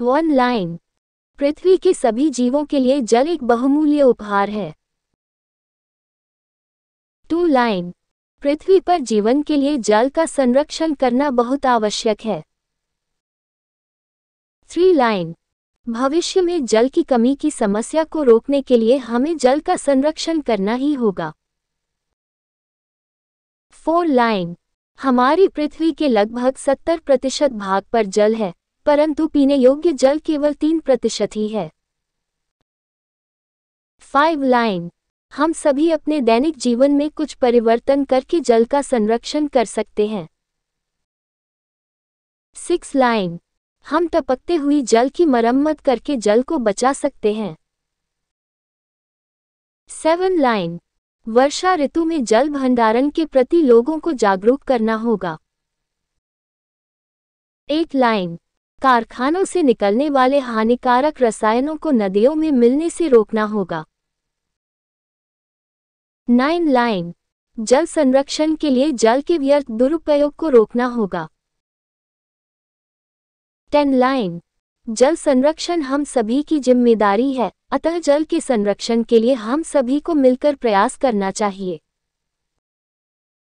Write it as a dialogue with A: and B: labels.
A: one line पृथ्वी के सभी जीवों के लिए जल एक बहुमूल्य उपहार है टू लाइन पृथ्वी पर जीवन के लिए जल का संरक्षण करना बहुत आवश्यक है थ्री लाइन भविष्य में जल की कमी की समस्या को रोकने के लिए हमें जल का संरक्षण करना ही होगा फोर लाइन हमारी पृथ्वी के लगभग सत्तर प्रतिशत भाग पर जल है परंतु पीने योग्य जल केवल तीन प्रतिशत ही है फाइव लाइन हम सभी अपने दैनिक जीवन में कुछ परिवर्तन करके जल का संरक्षण कर सकते हैं सिक्स लाइन हम टपकते हुए जल की मरम्मत करके जल को बचा सकते हैं सेवन लाइन वर्षा ऋतु में जल भंडारण के प्रति लोगों को जागरूक करना होगा एट लाइन कारखानों से निकलने वाले हानिकारक रसायनों को नदियों में मिलने से रोकना होगा नाइन लाइन जल संरक्षण के लिए जल के व्यर्थ दुरुपयोग को रोकना होगा टेन लाइन जल संरक्षण हम सभी की जिम्मेदारी है अतः जल के संरक्षण के लिए हम सभी को मिलकर प्रयास करना चाहिए